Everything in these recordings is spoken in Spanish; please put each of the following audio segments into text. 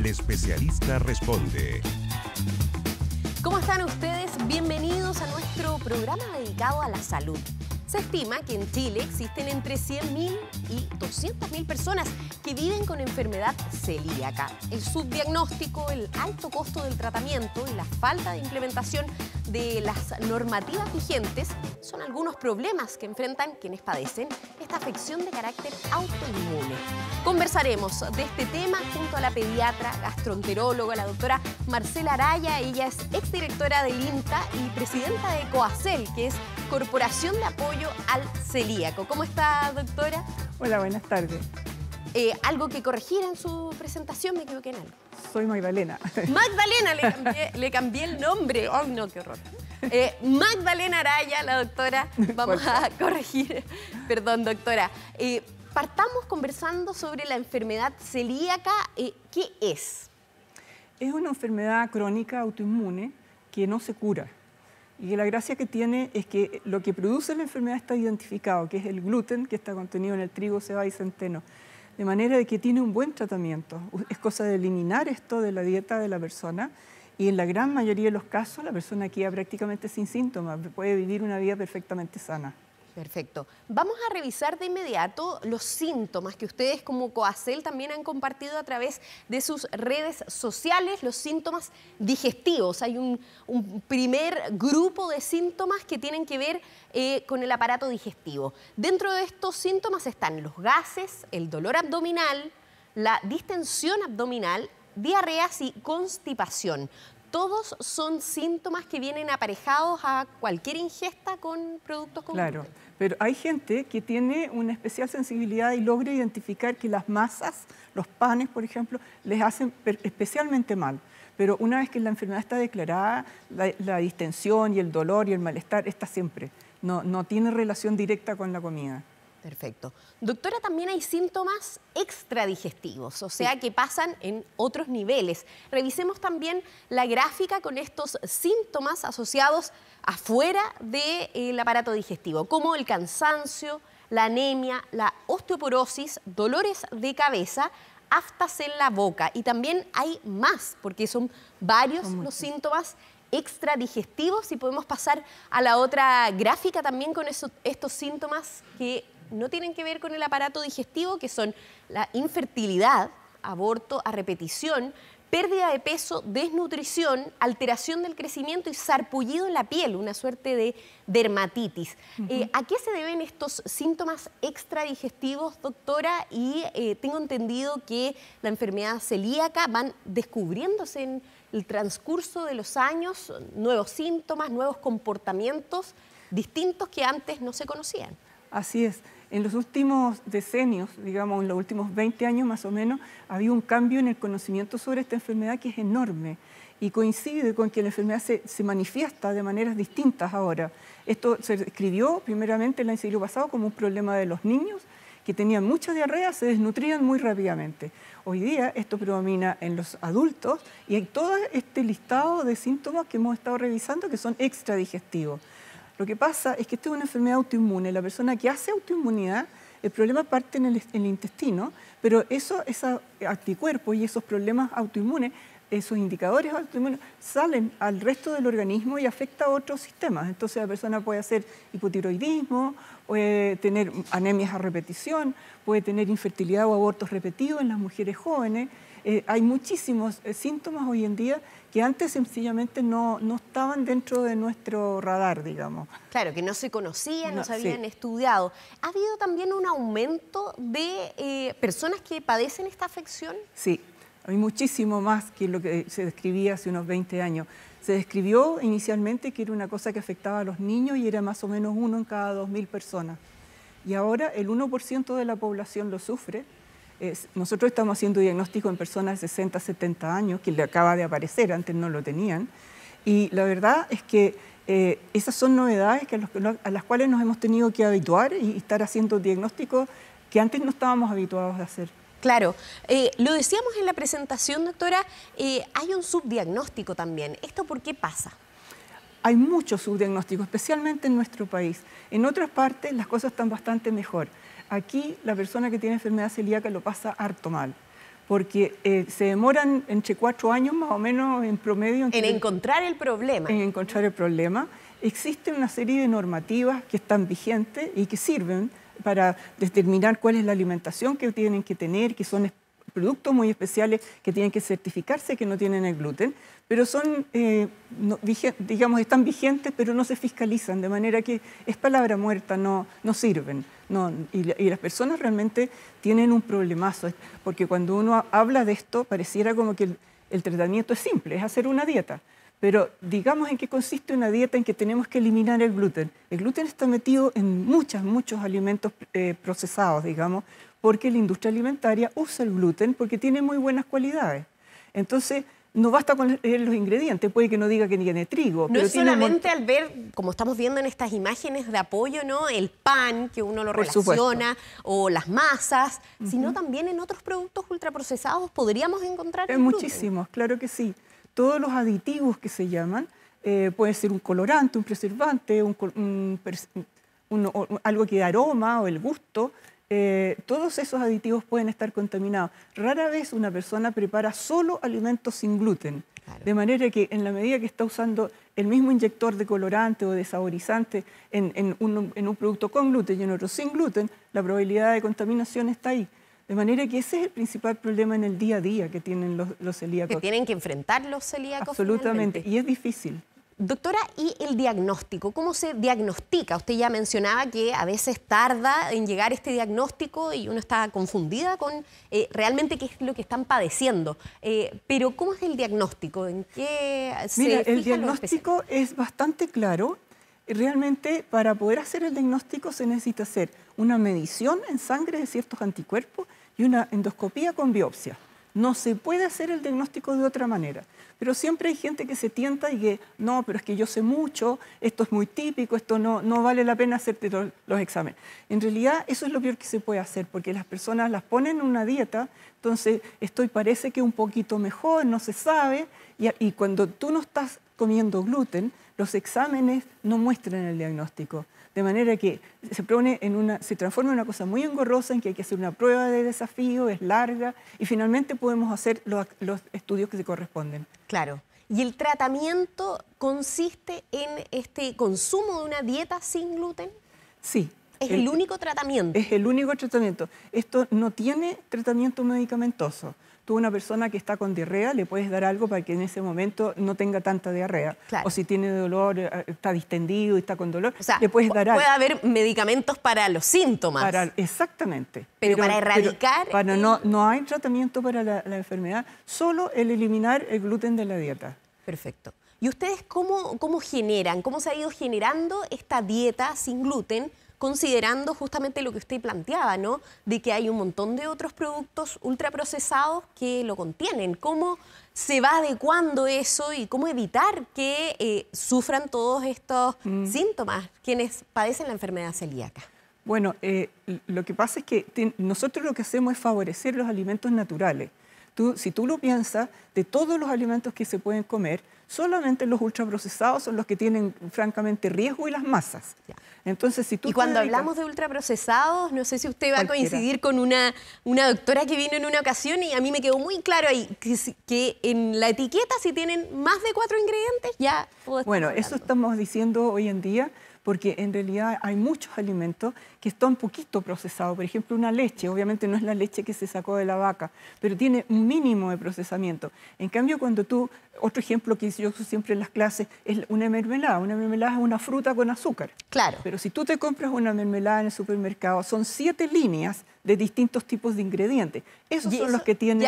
El especialista responde. ¿Cómo están ustedes? Bienvenidos a nuestro programa dedicado a la salud. Se estima que en Chile existen entre 100.000 y 200.000 personas que viven con enfermedad celíaca. El subdiagnóstico, el alto costo del tratamiento y la falta de implementación de las normativas vigentes son algunos problemas que enfrentan quienes padecen esta afección de carácter autoinmune. Conversaremos de este tema junto a la pediatra, gastroenteróloga, la doctora Marcela Araya. Ella es exdirectora del INTA y presidenta de COACEL, que es Corporación de Apoyo al Celíaco. ¿Cómo está, doctora? Hola, buenas tardes. Eh, algo que corregir en su presentación, me equivoqué en algo. Soy Magdalena. Magdalena, le cambié, el nombre. ¡Ay, no, qué horror! Eh, Magdalena Araya, la doctora, vamos a corregir. Perdón, doctora. Eh, partamos conversando sobre la enfermedad celíaca. Eh, ¿Qué es? Es una enfermedad crónica autoinmune que no se cura. Y la gracia que tiene es que lo que produce la enfermedad está identificado, que es el gluten que está contenido en el trigo, cebada y centeno. De manera de que tiene un buen tratamiento. Es cosa de eliminar esto de la dieta de la persona y en la gran mayoría de los casos la persona queda prácticamente sin síntomas, puede vivir una vida perfectamente sana. Perfecto. Vamos a revisar de inmediato los síntomas que ustedes como Coacel también han compartido a través de sus redes sociales, los síntomas digestivos. Hay un, primer grupo de síntomas que tienen que ver eh, con el aparato digestivo. Dentro de estos síntomas están los gases, el dolor abdominal, la distensión abdominal, diarreas y constipación todos son síntomas que vienen aparejados a cualquier ingesta con productos con Claro, este. pero hay gente que tiene una especial sensibilidad y logra identificar que las masas, los panes, por ejemplo, les hacen especialmente mal. Pero una vez que la enfermedad está declarada, la, distensión y el dolor y el malestar está siempre. No, no tiene relación directa con la comida. Perfecto. Doctora, también hay síntomas extradigestivos, o sea, que pasan en otros niveles. Revisemos también la gráfica con estos síntomas asociados afuera del aparato digestivo, como el cansancio, la anemia, la osteoporosis, dolores de cabeza, aftas en la boca. Y también hay más, porque son varios los síntomas extradigestivos y podemos pasar a la otra gráfica también con estos síntomas que no tienen que ver con el aparato digestivo, que son la infertilidad, aborto a repetición, pérdida de peso, desnutrición, alteración del crecimiento y sarpullido en la piel, una suerte de dermatitis. Eh, ¿A qué se deben estos síntomas extradigestivos, doctora? Y eh, tengo entendido que la enfermedad celíaca van descubriéndose en el transcurso de los años, nuevos síntomas, nuevos comportamientos distintos que antes no se conocían. Así es. En los últimos decenios, digamos en los últimos 20 años más o menos, ha habido un cambio en el conocimiento sobre esta enfermedad que es enorme y coincide con que la enfermedad se, manifiesta de maneras distintas ahora. Esto se escribió primeramente en el siglo pasado como un problema de los niños que tenían mucha diarrea, se desnutrían muy rápidamente. Hoy día esto predomina en los adultos y hay todo este listado de síntomas que hemos estado revisando que son extradigestivos. Lo que pasa es que esto es una enfermedad autoinmune. La persona que hace autoinmunidad, el problema parte en el, intestino, pero eso, esos anticuerpos y esos problemas autoinmunes, esos indicadores autoinmunes, salen al resto del organismo y afecta a otros sistemas. Entonces la persona puede hacer hipotiroidismo, puede tener anemias a repetición, puede tener infertilidad o abortos repetidos en las mujeres jóvenes. Eh, hay muchísimos eh, síntomas hoy en día que antes sencillamente no, estaban dentro de nuestro radar, digamos. Claro, que no se conocían, no, se habían estudiado. ¿Ha habido también un aumento de eh, personas que padecen esta afección? Sí, hay muchísimo más que lo que se describía hace unos 20 años. Se describió inicialmente que era una cosa que afectaba a los niños y era más o menos uno en cada 2.000 personas. Y ahora el 1% de la población lo sufre, nosotros estamos haciendo diagnóstico en personas de 60, 70 años, que le acaba de aparecer, antes no lo tenían. Y la verdad es que eh, esas son novedades a, las cuales nos hemos tenido que habituar y estar haciendo diagnósticos que antes no estábamos habituados a hacer. Claro, eh, lo decíamos en la presentación, doctora, eh, hay un subdiagnóstico también. ¿Esto por qué pasa? Hay muchos subdiagnósticos, especialmente en nuestro país. En otras partes las cosas están bastante mejor aquí la persona que tiene enfermedad celíaca lo pasa harto mal porque eh, se demoran entre cuatro años más o menos en promedio. En, encontrar el problema. En encontrar el problema. Existe una serie de normativas que están vigentes y que sirven para determinar cuál es la alimentación que tienen que tener, que son productos muy especiales que tienen que certificarse que no tienen el gluten, pero son, eh, digamos, están vigentes, pero no se fiscalizan, de manera que es palabra muerta, no, no sirven. No, y, las personas realmente tienen un problemazo, porque cuando uno habla de esto, pareciera como que el, tratamiento es simple, es hacer una dieta. Pero digamos en qué consiste una dieta en que tenemos que eliminar el gluten. El gluten está metido en muchos, muchos alimentos eh, procesados, digamos, porque la industria alimentaria usa el gluten porque tiene muy buenas cualidades. Entonces, no basta con los ingredientes, puede que no diga que tiene trigo. No pero es solamente al ver, como estamos viendo en estas imágenes de apoyo, ¿no? El pan, que uno lo relaciona, o las masas, sino también en otros productos ultraprocesados podríamos encontrar. Hay eh, muchísimos, claro que sí. Todos los aditivos que se llaman, eh, puede ser un colorante, un preservante, algo que da aroma o el gusto, eh, todos esos aditivos pueden estar contaminados. Rara vez una persona prepara solo alimentos sin gluten. De manera que en la medida que está usando el mismo inyector de colorante o de saborizante en, un, producto con gluten y en otro sin gluten, la probabilidad de contaminación está ahí. De manera que ese es el principal problema en el día a día que tienen los, celíacos. Que tienen que enfrentar los celíacos. Absolutamente, y es difícil. Doctora, ¿y el diagnóstico? ¿Cómo se diagnostica? Usted ya mencionaba que a veces tarda en llegar este diagnóstico y uno está confundida con eh, realmente qué es lo que están padeciendo. Eh, pero ¿cómo es el diagnóstico? ¿En qué se el diagnóstico es bastante claro. Realmente para poder hacer el diagnóstico se necesita hacer una medición en sangre de ciertos anticuerpos y una endoscopía con biopsia. No se puede hacer el diagnóstico de otra manera. Pero siempre hay gente que se tienta y que, no, pero es que yo sé mucho, esto es muy típico, esto no, no vale la pena hacerte los exámenes. En realidad, eso es lo peor que se puede hacer, porque las personas las ponen en una dieta, entonces estoy parece que un poquito mejor, no se sabe, y cuando tú no estás comiendo gluten, los exámenes no muestran el diagnóstico. De manera que se, pone en se transforma en una cosa muy engorrosa en que hay que hacer una prueba de desafío, es larga y finalmente podemos hacer los, estudios que se corresponden. Claro. Y el tratamiento consiste en este consumo de una dieta sin gluten. Sí, ¿Es el, único tratamiento? Es el único tratamiento. Esto no tiene tratamiento medicamentoso una persona que está con diarrea le puedes dar algo para que en ese momento no tenga tanta diarrea. O si tiene dolor, eh, está distendido y está con dolor, le puedes dar algo. Puede haber medicamentos para los síntomas. exactamente. Pero, para erradicar... Bueno, no, no hay tratamiento para la, enfermedad, solo el eliminar el gluten de la dieta. Perfecto. ¿Y ustedes cómo, cómo generan, cómo se ha ido generando esta dieta sin gluten? considerando justamente lo que usted planteaba, ¿no? De que hay un montón de otros productos ultraprocesados que lo contienen. ¿Cómo se va adecuando eso y cómo evitar que eh, sufran todos estos mm. síntomas quienes padecen la enfermedad celíaca? Bueno, eh, lo que pasa es que nosotros lo que hacemos es favorecer los alimentos naturales. si tú lo piensas, de todos los alimentos que se pueden comer, solamente los ultraprocesados son los que tienen francamente riesgo y las masas. Entonces, si y cuando hablamos de ultraprocesados, no sé si usted va a coincidir con una, doctora que vino en una ocasión y a mí me quedó muy claro ahí que, en la etiqueta si tienen más de cuatro ingredientes ya Bueno, eso estamos diciendo hoy en día porque en realidad hay muchos alimentos que están poquito procesados. Por ejemplo, una leche, obviamente no es la leche que se sacó de la vaca, pero tiene un mínimo de procesamiento. En cambio, cuando tú, otro ejemplo que yo uso siempre en las clases, es una mermelada. Una mermelada es una fruta con azúcar. Claro. Pero si tú te compras una mermelada en el supermercado, son siete líneas de distintos tipos de ingredientes. Esos son los que tienen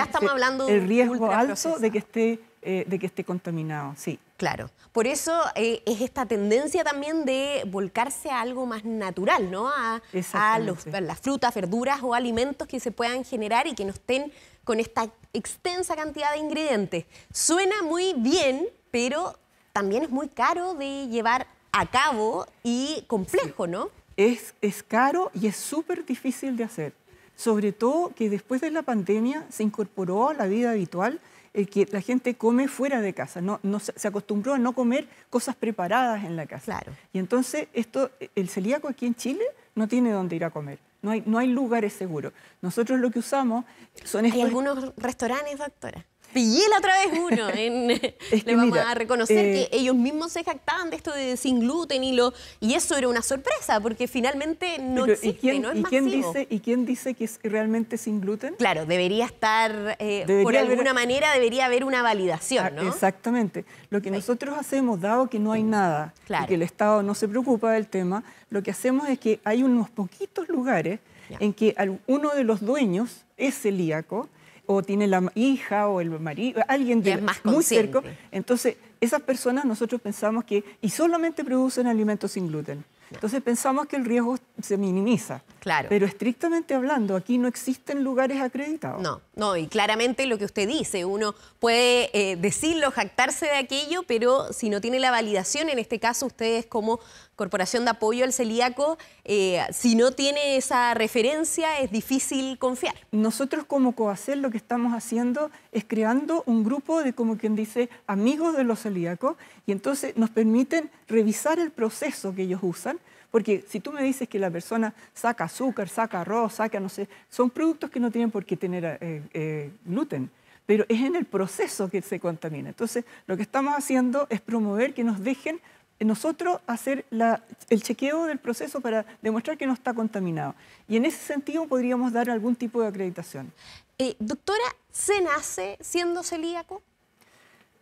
el riesgo alto de que esté eh, de que esté contaminado, sí. Claro, por eso eh, es esta tendencia también de volcarse a algo más natural, ¿no? A, las frutas, verduras o alimentos que se puedan generar y que no estén con esta extensa cantidad de ingredientes. Suena muy bien, pero también es muy caro de llevar a cabo y complejo, ¿no? Es, es caro y es súper difícil de hacer. Sobre todo que después de la pandemia se incorporó a la vida habitual que la gente come fuera de casa, no, no, se acostumbró a no comer cosas preparadas en la casa. Claro. Y entonces esto, el celíaco aquí en Chile no tiene dónde ir a comer. No hay, no hay lugares seguros. Nosotros lo que usamos son estos... Hay algunos restaurantes, doctora pillé la otra vez uno. le vamos a reconocer eh, que ellos mismos se jactaban de esto de sin gluten y lo y eso era una sorpresa porque finalmente no existe, quién, no es ¿y quién dice ¿Y quién dice que es realmente sin gluten? Claro, debería estar, eh, por alguna manera debería haber una validación, ah, ¿no? Exactamente. Lo que nosotros hacemos, dado que no hay mm. nada, y que el Estado no se preocupa del tema, lo que hacemos es que hay unos poquitos lugares en que uno de los dueños es celíaco, o tiene la hija o el marido, alguien de, muy cerca. Entonces, esas personas nosotros pensamos que, y solamente producen alimentos sin gluten. Entonces pensamos que el riesgo se minimiza. Claro. Pero estrictamente hablando, aquí no existen lugares acreditados. No, no, y claramente lo que usted dice, uno puede eh, decirlo, jactarse de aquello, pero si no tiene la validación, en este caso ustedes como Corporación de Apoyo al Celíaco, eh, si no tiene esa referencia es difícil confiar. Nosotros como COACER lo que estamos haciendo es creando un grupo de, como quien dice, amigos de los celíacos y entonces nos permiten revisar el proceso que ellos usan. Porque si tú me dices que la persona saca azúcar, saca arroz, saca, no sé, son productos que no tienen por qué tener eh, eh, gluten pero es en el proceso que se contamina. Entonces, lo que estamos haciendo es promover que nos dejen nosotros hacer el chequeo del proceso para demostrar que no está contaminado. Y en ese sentido podríamos dar algún tipo de acreditación. Eh, doctora, ¿se nace siendo celíaco?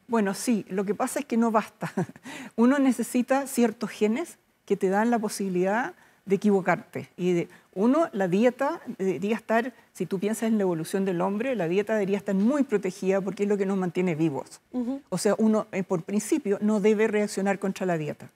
Bueno, sí, lo que pasa es que no basta. Uno necesita ciertos genes que te dan la posibilidad de equivocarte. Y uno, la dieta debería estar, si tú piensas en la evolución del hombre, la dieta debería estar muy protegida porque es lo que nos mantiene vivos. O sea, uno, eh, por principio, no debe reaccionar contra la dieta.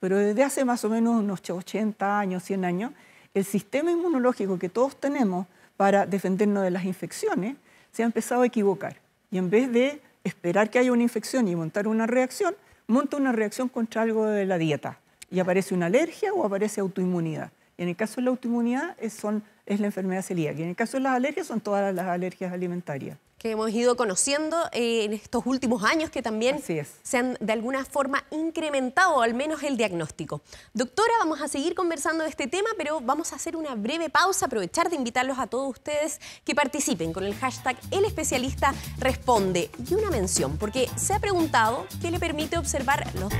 Pero desde hace más o menos unos 80 años, 100 años, el sistema inmunológico que todos tenemos para defendernos de las infecciones se ha empezado a equivocar. Y en vez de esperar que haya una infección y montar una reacción, monta una reacción contra algo de la dieta y aparece una alergia o aparece autoinmunidad. Y en el caso de la autoinmunidad es, son, es la enfermedad celíaca. Y en el caso de las alergias son todas las alergias alimentarias que hemos ido conociendo eh, en estos últimos años que también se han de alguna forma incrementado al menos el diagnóstico. Doctora, vamos a seguir conversando de este tema, pero vamos a hacer una breve pausa, aprovechar de invitarlos a todos ustedes que participen con el hashtag El especialista responde y una mención, porque se ha preguntado qué le permite observar los...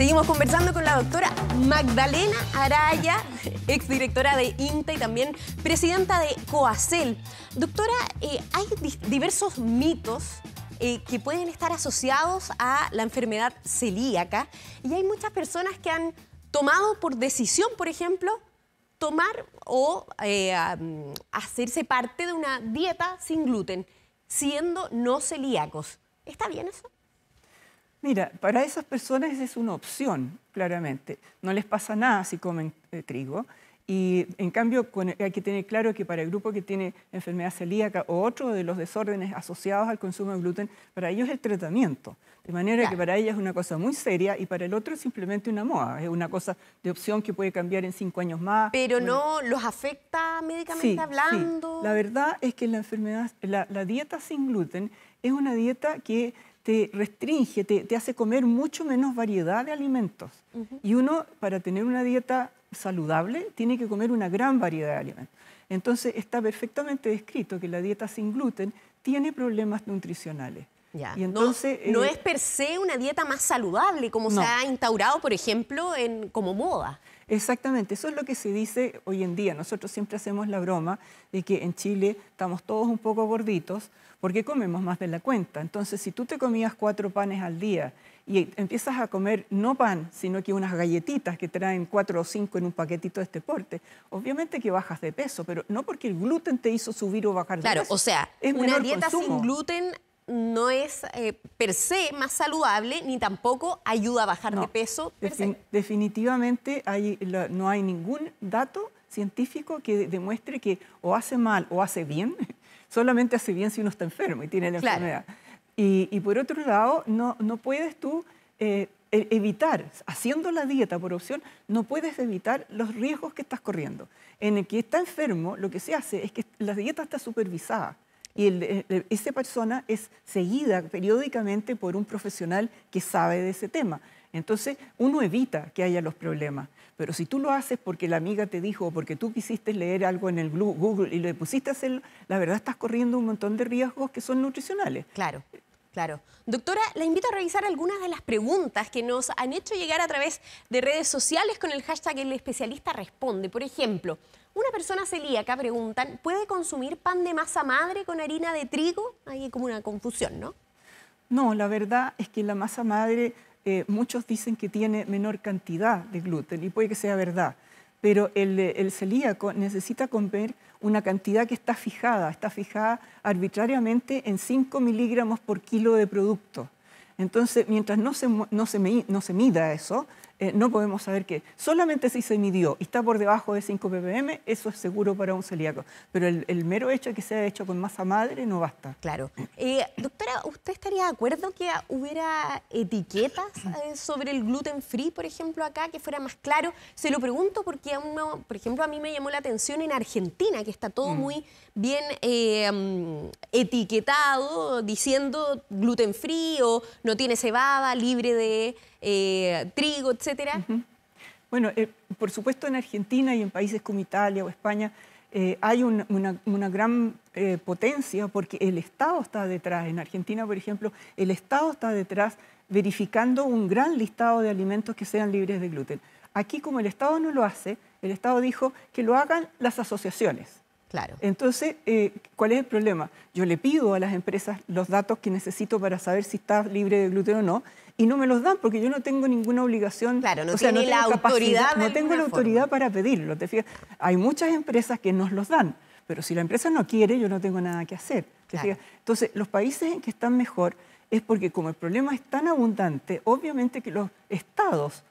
Seguimos conversando con la doctora Magdalena Araya, exdirectora de INTA y también presidenta de COACEL. Doctora, eh, hay diversos mitos eh, que pueden estar asociados a la enfermedad celíaca y hay muchas personas que han tomado por decisión, por ejemplo, tomar o eh, hacerse parte de una dieta sin gluten, siendo no celíacos. ¿Está bien eso? Mira, para esas personas es una opción, claramente. No les pasa nada si comen eh, trigo. Y en cambio, hay que tener claro que para el grupo que tiene enfermedad celíaca o otro de los desórdenes asociados al consumo de gluten, para ellos es el tratamiento. De manera que para ellas es una cosa muy seria y para el otro es simplemente una moda, es una cosa de opción que puede cambiar en cinco años más. Pero no los afecta médicamente hablando. La verdad es que la enfermedad, la, la dieta sin gluten es una dieta que te restringe, te, hace comer mucho menos variedad de alimentos. Y uno, para tener una dieta saludable, tiene que comer una gran variedad de alimentos. Entonces, está perfectamente descrito que la dieta sin gluten tiene problemas nutricionales. Y entonces, no, eh, es per se una dieta más saludable, como se ha instaurado, por ejemplo, en, como moda. Exactamente, eso es lo que se dice hoy en día. Nosotros siempre hacemos la broma de que en Chile estamos todos un poco gorditos, porque comemos más de la cuenta. Entonces, si tú te comías cuatro panes al día y empiezas a comer no pan, sino que unas galletitas que traen cuatro o cinco en un paquetito de este porte, obviamente que bajas de peso, pero no porque el gluten te hizo subir o bajar de peso. Claro, o sea, una dieta sin gluten no es eh, per se más saludable ni tampoco ayuda a bajar de peso. Definitivamente no hay ningún dato científico que demuestre que o hace mal o hace bien solamente hace bien si uno está enfermo y tiene la enfermedad. Y, por otro lado, no, puedes tú eh, e, evitar, haciendo la dieta por opción, no puedes evitar los riesgos que estás corriendo. En el que está enfermo, lo que se hace es que la dieta está supervisada. Y esa persona es seguida periódicamente por un profesional que sabe de ese tema. Entonces, uno evita que haya los problemas. Pero si tú lo haces porque la amiga te dijo o porque tú quisiste leer algo en el Google y lo pusiste a hacerlo, la verdad estás corriendo un montón de riesgos que son nutricionales. Claro. Claro. Doctora, la invito a revisar algunas de las preguntas que nos han hecho llegar a través de redes sociales con el hashtag El especialista responde. Por ejemplo, una persona celíaca preguntan, ¿puede consumir pan de masa madre con harina de trigo? Ahí hay como una confusión, ¿no? No, la verdad es que la masa madre eh, muchos dicen que tiene menor cantidad de gluten y puede que sea verdad, pero el, celíaco necesita comer una cantidad que está fijada, está fijada arbitrariamente en 5 miligramos por kilo de producto. Entonces, mientras no se mida eso, eh, no podemos saber qué. Solamente si se midió y está por debajo de 5 ppm, eso es seguro para un celíaco. Pero el, mero hecho de que sea hecho con masa madre no basta. Claro. Eh, doctora, ¿usted estaría de acuerdo que hubiera etiquetas eh, sobre el gluten free, por ejemplo, acá, que fuera más claro? Se lo pregunto porque, uno, por ejemplo, a mí me llamó la atención en Argentina, que está todo mm. muy bien mm, etiquetado, diciendo gluten free o no tiene cebada, libre de... Eh, trigo, etcétera? Bueno, eh, por supuesto en Argentina y en países como Italia o España eh, hay una, gran potencia porque el Estado está detrás. En Argentina, por ejemplo, el Estado está detrás verificando un gran listado de alimentos que sean libres de gluten. Aquí, como el Estado no lo hace, el Estado dijo que lo hagan las asociaciones. Claro. Entonces, eh, ¿cuál es el problema? Yo le pido a las empresas los datos que necesito para saber si está libre de gluten o no, y no me los dan porque yo no tengo ninguna obligación. Claro, no la autoridad. No tengo la autoridad para pedirlo. ¿te fijas? Hay muchas empresas que nos los dan, pero si la empresa no quiere, yo no tengo nada que hacer. Entonces, los países en que están mejor es porque como el problema es tan abundante, obviamente que los estados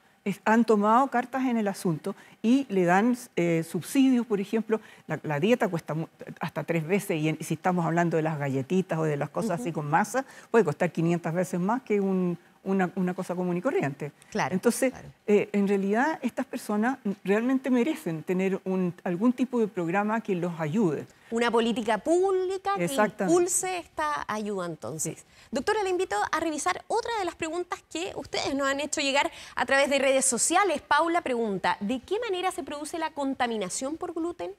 han tomado cartas en el asunto y le dan eh, subsidios, por ejemplo, la, dieta cuesta hasta tres veces y si estamos hablando de las galletitas o de las cosas así con masa, puede costar 500 veces más que un una, cosa común y corriente. Entonces, eh, en realidad, estas personas realmente merecen tener un, algún tipo de programa que los ayude. Una política pública que impulse esta ayuda entonces. Doctora, le invito a revisar otra de las preguntas que ustedes nos han hecho llegar a través de redes sociales. Paula pregunta, ¿de qué manera se produce la contaminación por gluten?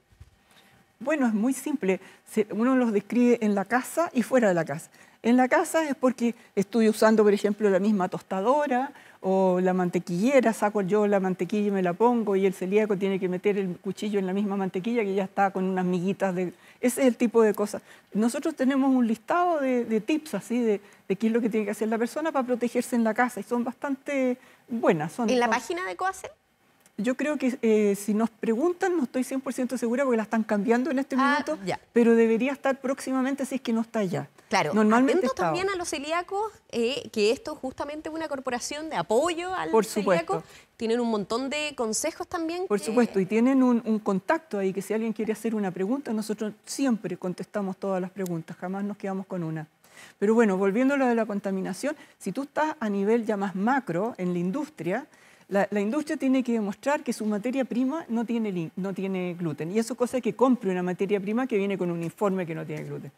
Bueno, es muy simple. Uno los describe en la casa y fuera de la casa en la casa es porque estoy usando, por ejemplo, la misma tostadora o la mantequillera, saco yo la mantequilla y me la pongo y el celíaco tiene que meter el cuchillo en la misma mantequilla que ya está con unas miguitas de... Ese es el tipo de cosas. Nosotros tenemos un listado de, tips así de, qué es lo que tiene que hacer la persona para protegerse en la casa y son bastante buenas. Son ¿En la página de Coacel? Yo creo que eh, si nos preguntan, no estoy 100% segura porque la están cambiando en este ah, momento, ya. pero debería estar próximamente si es que no está ya. Claro, normalmente atento también a los celíacos, eh, que esto justamente es una corporación de apoyo al celíaco. Tienen un montón de consejos también. Por supuesto, y tienen un, un, contacto ahí, que si alguien quiere hacer una pregunta, nosotros siempre contestamos todas las preguntas, jamás nos quedamos con una. Pero bueno, volviendo a lo de la contaminación, si tú estás a nivel ya más macro en la industria, la, industria tiene que demostrar que su materia prima no tiene, no tiene gluten. Y eso es cosa que compre una materia prima que viene con un informe que no tiene gluten.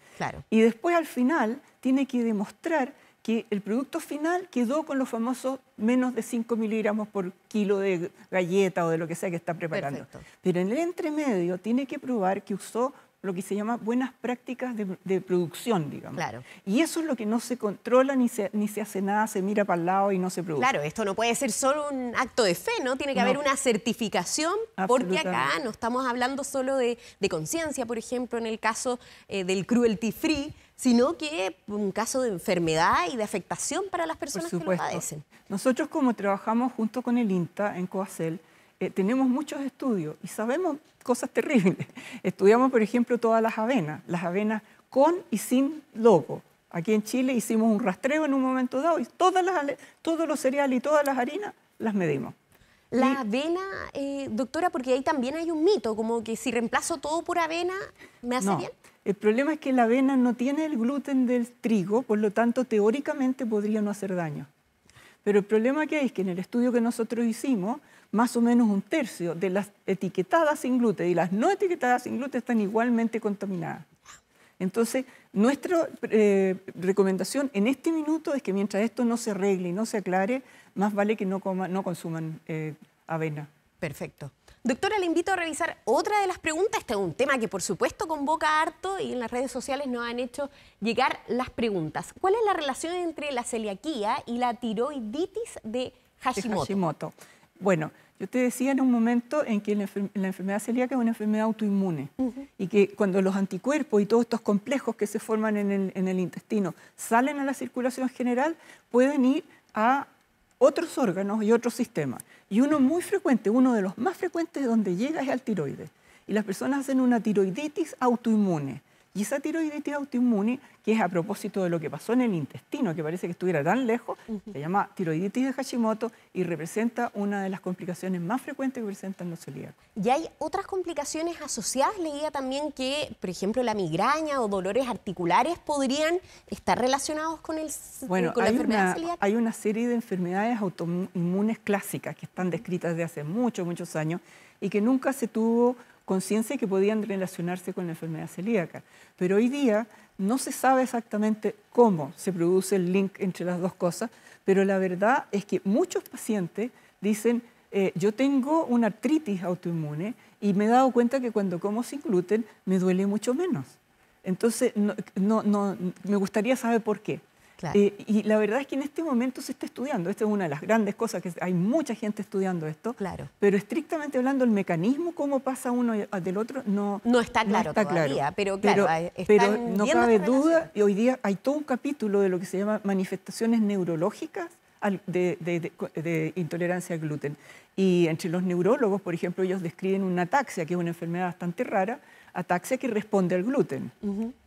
Y después al final tiene que demostrar que el producto final quedó con los famosos menos de 5 miligramos por kilo de galleta o de lo que sea que está preparando. Pero en el entremedio tiene que probar que usó lo que se llama buenas prácticas de, producción, digamos. Y eso es lo que no se controla ni se, ni se hace nada, se mira para el lado y no se produce. Claro, esto no puede ser solo un acto de fe, ¿no? Tiene que haber una certificación, porque acá no estamos hablando solo de, conciencia, por ejemplo, en el caso eh, del cruelty free, sino que un caso de enfermedad y de afectación para las personas que lo padecen. Nosotros como trabajamos junto con el INTA en Coacel, eh, tenemos muchos estudios y sabemos cosas terribles. Estudiamos, por ejemplo, todas las avenas, las avenas con y sin loco... Aquí en Chile hicimos un rastreo en un momento dado y todas las, todos los cereales y todas las harinas las medimos. La avena, eh, doctora, porque ahí también hay un mito, como que si reemplazo todo por avena, ¿me hace bien? El problema es que la avena no tiene el gluten del trigo, por lo tanto, teóricamente podría no hacer daño. Pero el problema que hay es que en el estudio que nosotros hicimos, más o menos un tercio de las etiquetadas sin gluten y las no etiquetadas sin gluten están igualmente contaminadas. Entonces, nuestra eh, recomendación en este minuto es que mientras esto no se arregle y no se aclare, más vale que no, no consuman eh, avena. Perfecto. Doctora, le invito a revisar otra de las preguntas. Este es un tema que, por supuesto, convoca harto y en las redes sociales nos han hecho llegar las preguntas. ¿Cuál es la relación entre la celiaquía y la tiroiditis de Hashimoto? De Hashimoto. Bueno, yo te decía en un momento en que la, enfermedad celíaca es una enfermedad autoinmune y que cuando los anticuerpos y todos estos complejos que se forman en el, en el intestino salen a la circulación general, pueden ir a otros órganos y otros sistemas. Y uno muy frecuente, uno de los más frecuentes donde llega es al tiroides. Y las personas hacen una tiroiditis autoinmune y esa tiroiditis autoinmune, que es a propósito de lo que pasó en el intestino, que parece que estuviera tan lejos, se llama tiroiditis de Hashimoto y representa una de las complicaciones más frecuentes que presentan los celíacos. Y hay otras complicaciones asociadas, leía también que, por ejemplo, la migraña o dolores articulares podrían estar relacionados con, el, la enfermedad una, Hay una serie de enfermedades autoinmunes clásicas que están descritas de hace muchos, muchos años y que nunca se tuvo conciencia que podían relacionarse con la enfermedad celíaca. Pero hoy día no se sabe exactamente cómo se produce el link entre las dos cosas, pero la verdad es que muchos pacientes dicen, eh, yo tengo una artritis autoinmune y me he dado cuenta que cuando como sin gluten me duele mucho menos. Entonces, no, no, me gustaría saber por qué. Eh, y la verdad es que en este momento se está estudiando, esta es una de las grandes cosas, que hay mucha gente estudiando esto, claro. pero estrictamente hablando el mecanismo, cómo pasa uno del otro, no, está claro está todavía, claro. pero no cabe duda, y hoy día hay todo un capítulo de lo que se llama manifestaciones neurológicas de, intolerancia al gluten. Y entre los neurólogos, por ejemplo, ellos describen una taxia, que es una enfermedad bastante rara, ataxia que responde al gluten.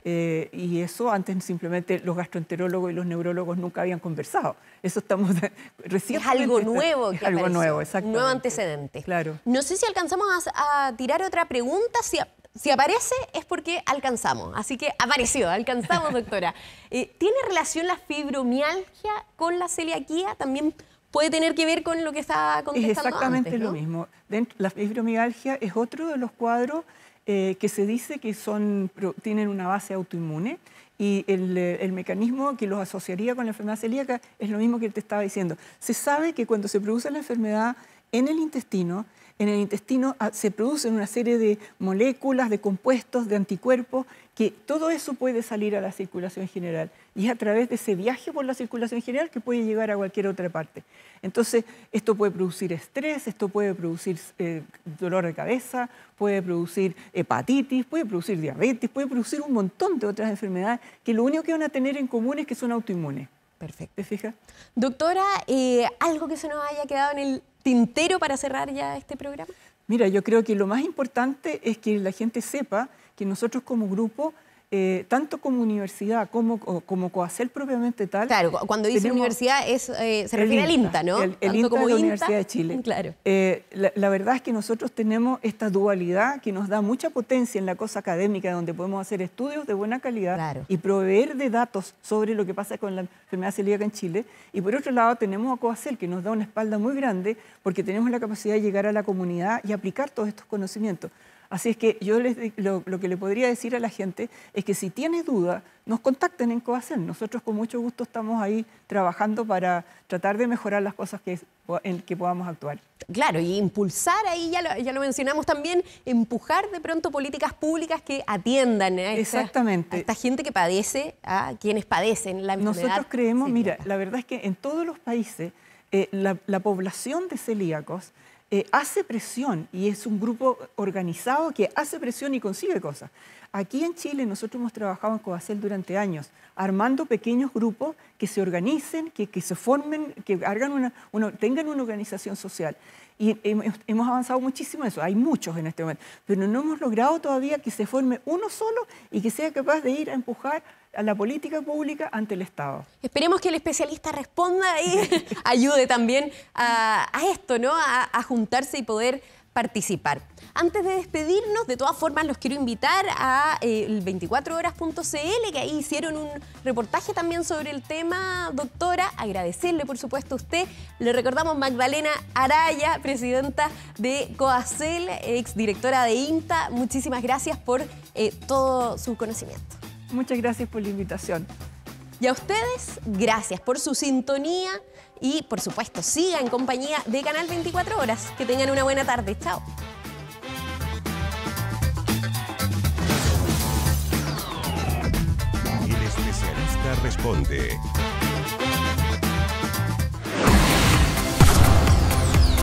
Eh, y eso antes simplemente los gastroenterólogos y los neurólogos nunca habían conversado. Eso estamos recién. Es algo nuevo. algo nuevo, Nuevo antecedente. Claro. No sé si alcanzamos a, tirar otra pregunta. Si, aparece es porque alcanzamos. Así que apareció, alcanzamos, doctora. Eh, ¿Tiene relación la fibromialgia con la celiaquía? También puede tener que ver con lo que estaba contestando Es exactamente lo mismo. La fibromialgia es otro de los cuadros eh, que se dice que son, tienen una base autoinmune y eh, el, mecanismo que los asociaría con la enfermedad celíaca es lo mismo que te estaba diciendo. Se sabe que cuando se produce la enfermedad en el intestino, en el intestino ah, se producen una serie de moléculas, de compuestos, de anticuerpos que todo eso puede salir a la circulación general. Y es a través de ese viaje por la circulación general que puede llegar a cualquier otra parte. Entonces, esto puede producir estrés, esto puede producir eh, dolor de cabeza, puede producir hepatitis, puede producir diabetes, puede producir un montón de otras enfermedades que lo único que van a tener en común es que son autoinmunes. Perfecto. fija. Doctora, eh, ¿algo que se nos haya quedado en el tintero para cerrar ya este programa? Mira, yo creo que lo más importante es que la gente sepa que nosotros como grupo eh, tanto como universidad como, como COACEL propiamente tal. Claro, cuando dice universidad es, eh, se refiere al INTA, ¿no? El, INTA como de la Universidad de Chile. Claro. Eh, la, verdad es que nosotros tenemos esta dualidad que nos da mucha potencia en la cosa académica, donde podemos hacer estudios de buena calidad y proveer de datos sobre lo que pasa con la enfermedad celíaca en Chile. Y por otro lado tenemos a COACEL, que nos da una espalda muy grande porque tenemos la capacidad de llegar a la comunidad y aplicar todos estos conocimientos. Así es que yo lo, que le podría decir a la gente es que si tiene duda, nos contacten en Coacen. Nosotros con mucho gusto estamos ahí trabajando para tratar de mejorar las cosas que, en que podamos actuar. Claro, y impulsar ahí, ya lo, mencionamos también, empujar de pronto políticas públicas que atiendan a esta, esta gente que padece, a quienes padecen la enfermedad. Nosotros creemos, mira, la verdad es que en todos los países eh, la población de celíacos eh, hace presión y es un grupo organizado que hace presión y consigue cosas. Aquí en Chile nosotros hemos trabajado en Coacel durante años, armando pequeños grupos que se organicen, que, se formen, que hagan una, tengan una organización social. Y hemos avanzado muchísimo en eso, hay muchos en este momento, pero no hemos logrado todavía que se forme uno solo y que sea capaz de ir a empujar a la política pública ante el Estado. Esperemos que el especialista responda y ayude también a, esto, ¿no? a juntarse y poder participar. Antes de despedirnos, de todas formas los quiero invitar a 24horas.cl, eh, que ahí hicieron un reportaje también sobre el tema, doctora. Agradecerle, por supuesto, a usted. Le recordamos Magdalena Araya, presidenta de COACEL, exdirectora de INTA. Muchísimas gracias por eh, todo su conocimiento. Muchas gracias por la invitación. Y a ustedes, gracias por su sintonía y por supuesto siga en compañía de Canal 24 Horas. Que tengan una buena tarde. Chao.